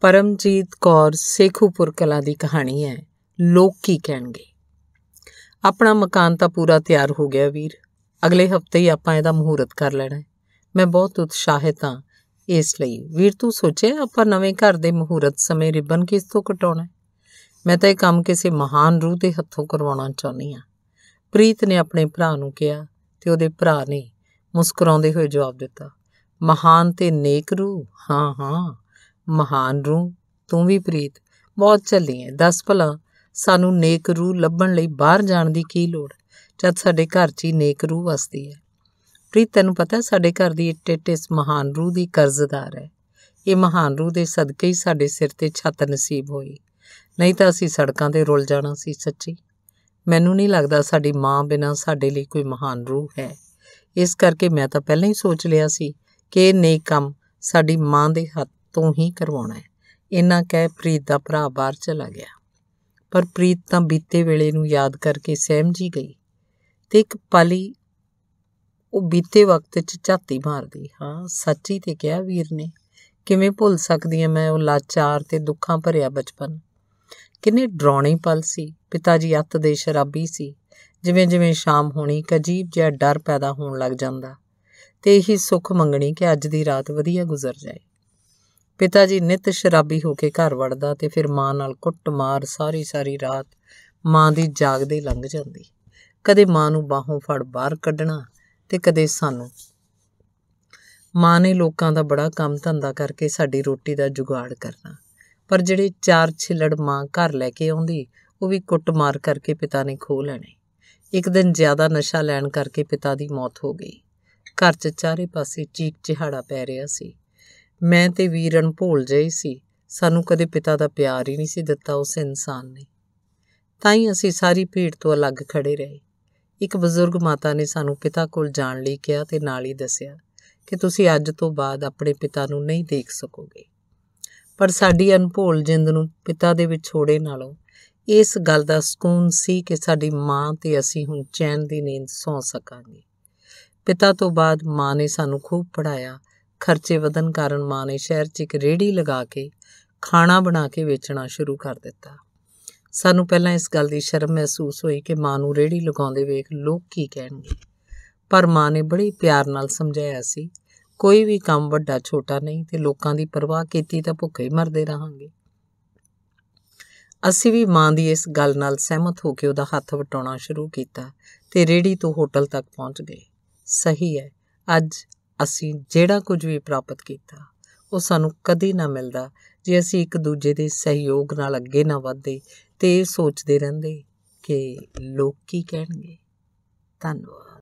ਪਰਮਜੀਤ ਕੌਰ ਸੇਖੂਪੁਰ ਕਲਾ ਦੀ ਕਹਾਣੀ ਹੈ ਲੋਕ ਕੀ ਕਹਿਣਗੇ ਆਪਣਾ ਮਕਾਨ ਤਾਂ ਪੂਰਾ ਤਿਆਰ ਹੋ ਗਿਆ ਵੀਰ ਅਗਲੇ ਹਫਤੇ ਹੀ ਆਪਾਂ ਇਹਦਾ ਮਹੂਰਤ ਕਰ ਲੈਣਾ ਹੈ ਮੈਂ ਬਹੁਤ ਉਤਸ਼ਾਹਿਤ ਹਾਂ ਇਸ ਲਈ ਵੀਰ ਤੂੰ ਸੋਚਿਆ ਆਪਾਂ ਨਵੇਂ ਘਰ ਦੇ ਮਹੂਰਤ ਸਮੇਂ ਰਿਬਨ ਕਿਸ ਤੋਂ ਕਟਾਉਣਾ ਹੈ ਮੈਂ ਤਾਂ ਇਹ ਕੰਮ ਕਿਸੇ ਮਹਾਨ ਰੂਹ ਦੇ ਹੱਥੋਂ ਕਰਵਾਉਣਾ ਚਾਹੁੰਦੀ ਹਾਂ ਪ੍ਰੀਤ ਨੇ ਆਪਣੇ ਭਰਾ ਨੂੰ ਕਿਹਾ ਤੇ ਉਹਦੇ ਭਰਾ ਨੇ ਮੁਸਕਰਾਉਂਦੇ ਹੋਏ ਜਵਾਬ ਦਿੱਤਾ ਮਹਾਨ ਤੇ ਨੇਕ ਰੂਹ ਹਾਂ ਹਾਂ ਮਹਾਨ ਰੂਹ ਤੂੰ ਵੀ ਪ੍ਰੀਤ ਬਹੁਤ ਚੱਲੀ ਐ ਦੱਸ ਭਲਾ ਸਾਨੂੰ ਨੇਕ ਰੂਹ ਲੱਭਣ ਲਈ ਬਾਹਰ ਜਾਣ ਦੀ ਕੀ ਲੋੜ ਜਦ ਸਾਡੇ ਘਰ 'ਚ ਹੀ ਨੇਕ ਰੂਹ ਵਸਦੀ ਐ ਪ੍ਰੀਤ ਤੈਨੂੰ ਪਤਾ ਸਾਡੇ ਘਰ ਦੀ ਇੱਟੇ ਇਸ ਮਹਾਨ ਰੂਹ ਦੀ ਕਰਜ਼ਦਾਰ ਐ ਇਹ ਮਹਾਨ ਰੂਹ ਦੇ ਸਦਕੇ ਹੀ ਸਾਡੇ ਸਿਰ ਤੇ ਛੱਤ ਨਸੀਬ ਹੋਈ ਨਹੀਂ ਤਾਂ ਅਸੀਂ ਸੜਕਾਂ ਤੇ ਰੁਲ ਜਾਣਾ ਸੀ ਸੱਚੀ ਮੈਨੂੰ ਨਹੀਂ ਲੱਗਦਾ ਸਾਡੀ ਮਾਂ ਬਿਨਾਂ ਸਾਡੇ ਲਈ ਕੋਈ ਮਹਾਨ ਰੂਹ ਹੈ ਇਸ ਕਰਕੇ ਮੈਂ ਤਾਂ ਪਹਿਲਾਂ ਹੀ ਸੋਚ ਲਿਆ ਸੀ ਕਿ ਇਹ ਨੇਕ ਕੰਮ ਸਾਡੀ ਮਾਂ ਦੇ ਹੱਥ ਤੂੰ ਹੀ ਕਰਵਾਉਣਾ ਹੈ ਇੰਨਾ ਕਹਿ ਪ੍ਰੀਤ ਦਾ ਭਰਾ ਬਾਹਰ ਚਲਾ ਗਿਆ ਪਰ ਪ੍ਰੀਤ ਤਾਂ ਬੀਤੇ ਵੇਲੇ ਨੂੰ ਯਾਦ ਕਰਕੇ ਸਹਿਮ ਜੀ ਗਈ ਤੇ ਇੱਕ ਪਾਲੀ ਉਹ ਬੀਤੇ ਵਕਤ 'ਚ ਝਾਤੀ ਮਾਰਦੀ ਹਾਂ ਸੱਚੀ ਤੇ ਕਿਹਾ ਵੀਰ ਨੇ ਕਿਵੇਂ ਭੁੱਲ ਸਕਦੀ ਆ ਮੈਂ ਉਹ ਲਾਚਾਰ ਤੇ ਦੁੱਖਾਂ ਭਰਿਆ ਬਚਪਨ ਕਿੰਨੇ ਡਰਾਉਣੇ ਪਲ ਸੀ ਪਿਤਾ ਜੀ ਅੱਤ ਦੇ ਸ਼ਰਾਬੀ ਸੀ ਜਿਵੇਂ ਜਿਵੇਂ ਸ਼ਾਮ ਹੋਣੀ ਇੱਕ ਅਜੀਬ ਜਿਹਾ ਡਰ ਪੈਦਾ ਹੋਣ ਲੱਗ ਜਾਂਦਾ ਤੇ ਇਹੀ ਸੁੱਖ ਮੰਗਣੀ ਕਿ ਅੱਜ ਦੀ ਰਾਤ ਵਧੀਆ ਗੁਜ਼ਰ ਜਾਏ ਪਿਤਾ ਜੀ ਨਿਤ ਸ਼ਰਾਬੀ ਹੋ ਕੇ ਘਰ ਵੜਦਾ ਤੇ ਫਿਰ ਮਾਂ ਨਾਲ ਕੁੱਟਮਾਰ ਸਾਰੀ ਸਾਰੀ ਰਾਤ ਮਾਂ ਦੀ ਜਾਗਦੇ ਲੰਘ ਜਾਂਦੀ ਕਦੇ ਮਾਂ ਨੂੰ ਬਾਹੋਂ ਫੜ ਬਾਹਰ ਕੱਢਣਾ ਤੇ ਕਦੇ ਸਾਨੂੰ ਮਾਂ ਨੇ ਲੋਕਾਂ ਦਾ ਬੜਾ ਕੰਮ ਧੰਦਾ ਕਰਕੇ ਸਾਡੀ ਰੋਟੀ ਦਾ ਜੁਗਾੜ ਕਰਨਾ ਪਰ ਜਿਹੜੇ ਚਾਰ ਛਿਲੜ ਮਾਂ ਘਰ ਲੈ ਕੇ ਆਉਂਦੀ ਉਹ ਵੀ ਕੁੱਟਮਾਰ ਕਰਕੇ ਪਿਤਾ ਨੇ ਖੋ ਲੈਣੇ ਇੱਕ ਦਿਨ ਜ਼ਿਆਦਾ ਨਸ਼ਾ ਲੈਣ ਕਰਕੇ ਪਿਤਾ ਦੀ ਮੌਤ ਹੋ ਗਈ ਘਰ 'ਚ ਚਾਰੇ ਪਾਸੇ ਚੀਕ ਚਿਹਾੜਾ ਪੈ ਰਿਹਾ ਸੀ ਮੈਂ ਤੇ ਵੀਰਨ ਭੁੱਲ ਜਾਈ ਸੀ ਸਾਨੂੰ ਕਦੇ ਪਿਤਾ ਦਾ ਪਿਆਰ ਹੀ ਨਹੀਂ ਸੀ ਦਿੱਤਾ ਉਸ ਇਨਸਾਨ ਨੇ ਤਾਂ ਹੀ ਅਸੀਂ ਸਾਰੀ ਭੀੜ ਤੋਂ ਅਲੱਗ ਖੜੇ ਰਹੇ ਇੱਕ ਬਜ਼ੁਰਗ ਮਾਤਾ ਨੇ ਸਾਨੂੰ ਪਿਤਾ ਕੋਲ ਜਾਣ ਲਈ ਕਿਹਾ ਤੇ ਨਾਲ ਹੀ ਦੱਸਿਆ ਕਿ ਤੁਸੀਂ ਅੱਜ ਤੋਂ ਬਾਅਦ ਆਪਣੇ ਪਿਤਾ ਨੂੰ ਨਹੀਂ ਦੇਖ ਸਕੋਗੇ ਪਰ ਸਾਡੀ ਅਨਭੋਲ ਜਿੰਦ ਨੂੰ ਪਿਤਾ ਦੇ ਵਿਛੋੜੇ ਨਾਲੋਂ ਇਸ ਗੱਲ ਦਾ ਸਕੂਨ ਸੀ ਕਿ ਸਾਡੀ ਮਾਂ ਤੇ ਅਸੀਂ ਹੁਣ ਚੈਨ ਦੀ ਨੀਂਦ ਸੌ ਸਕਾਂਗੇ ਪਿਤਾ ਤੋਂ ਬਾਅਦ ਮਾਂ ਨੇ ਸਾਨੂੰ ਖੂਬ ਪੜਾਇਆ ਖਰਚੇ ਵਧਣ ਕਾਰਨ ਮਾਂ ਨੇ ਸ਼ਹਿਰ 'ਚ ਇੱਕ ਰੇੜੀ ਲਗਾ ਕੇ ਖਾਣਾ ਬਣਾ ਕੇ ਵੇਚਣਾ ਸ਼ੁਰੂ ਕਰ ਦਿੱਤਾ ਸਾਨੂੰ ਪਹਿਲਾਂ ਇਸ ਗੱਲ ਦੀ ਸ਼ਰਮ ਮਹਿਸੂਸ ਹੋਈ ਕਿ ਮਾਂ ਨੂੰ ਰੇੜੀ ਲਗਾਉਂਦੇ ਵੇਖ ਲੋਕ ਕੀ ਕਹਿਣਗੇ ਪਰ ਮਾਂ ਨੇ ਬੜੀ ਪਿਆਰ ਨਾਲ ਸਮਝਾਇਆ ਸੀ ਕੋਈ ਵੀ ਕੰਮ ਵੱਡਾ ਛੋਟਾ ਨਹੀਂ ਤੇ ਲੋਕਾਂ ਦੀ ਪਰਵਾਹ ਕੀਤੀ ਤਾਂ ਭੁੱਖੇ ਹੀ ਮਰਦੇ ਰਹਾਂਗੇ ਅਸੀਂ ਵੀ ਮਾਂ ਦੀ ਇਸ ਗੱਲ ਨਾਲ ਸਹਿਮਤ ਹੋ ਕੇ ਉਹਦਾ ਹੱਥ ਵਟਾਉਣਾ ਸ਼ੁਰੂ ਕੀਤਾ ਤੇ ਰੇੜੀ ਤੋਂ ਹੋਟਲ ਤੱਕ ਪਹੁੰਚ ਗਏ ਸਹੀ ਹੈ ਅੱਜ ਅਸੀਂ ਜਿਹੜਾ ਕੁਝ ਵੀ ਪ੍ਰਾਪਤ ਕੀਤਾ ਉਹ ਸਾਨੂੰ ਕਦੀ ਨਾ ਮਿਲਦਾ ਜੇ ਅਸੀਂ ਇੱਕ ਦੂਜੇ ਦੇ ਸਹਿਯੋਗ ਨਾਲ ਅੱਗੇ ਨਾ ਵਧਦੇ ਤੇ ਸੋਚਦੇ ਰਹਿੰਦੇ ਕਿ ਲੋਕ ਕੀ ਕਹਿਣਗੇ ਧੰਨਵਾਦ